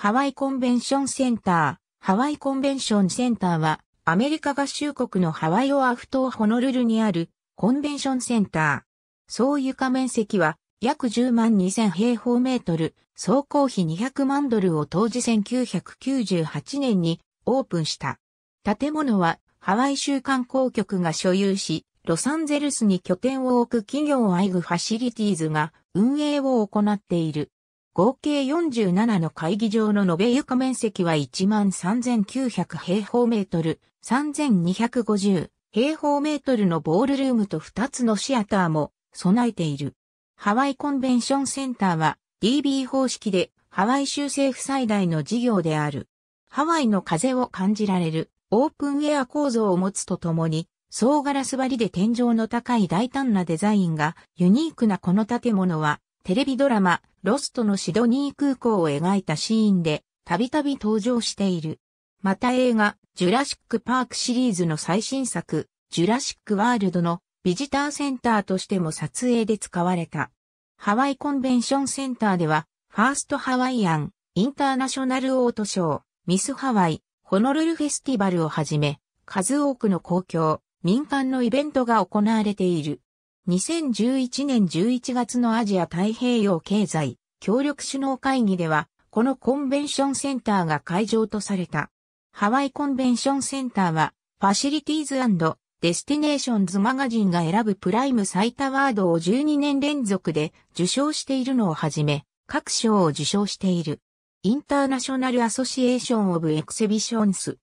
ハワイコンベンションセンター。ハワイコンベンションセンターは、アメリカ合衆国のハワイオアフ島ホノルルにあるコンベンションセンター。総床面積は約10万2000平方メートル、総工費200万ドルを当時1998年にオープンした。建物はハワイ州観光局が所有し、ロサンゼルスに拠点を置く企業アイグファシリティーズが運営を行っている。合計47の会議場の延べ床面積は13,900平方メートル、3,250平方メートルのボールルームと2つのシアターも備えている。ハワイコンベンションセンターは DB 方式でハワイ州政府最大の事業である。ハワイの風を感じられるオープンウェア構造を持つとともに、総ガラス張りで天井の高い大胆なデザインがユニークなこの建物はテレビドラマロストのシドニー空港を描いたシーンで、たびたび登場している。また映画、ジュラシック・パークシリーズの最新作、ジュラシック・ワールドのビジターセンターとしても撮影で使われた。ハワイコンベンションセンターでは、ファーストハワイアン、インターナショナルオートショー、ミスハワイ、ホノルルフェスティバルをはじめ、数多くの公共、民間のイベントが行われている。2011年11月のアジア太平洋経済協力首脳会議では、このコンベンションセンターが会場とされた。ハワイコンベンションセンターは、ファシリティーズデスティネーションズマガジンが選ぶプライム最多ワードを12年連続で受賞しているのをはじめ、各賞を受賞している。インターナショナルアソシエーションオブエクセビションス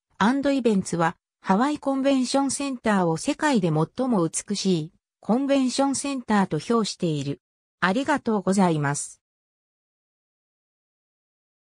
イベンツは、ハワイコンベンションセンターを世界で最も美しいコンベンションセンターと評している。ありがとうございます。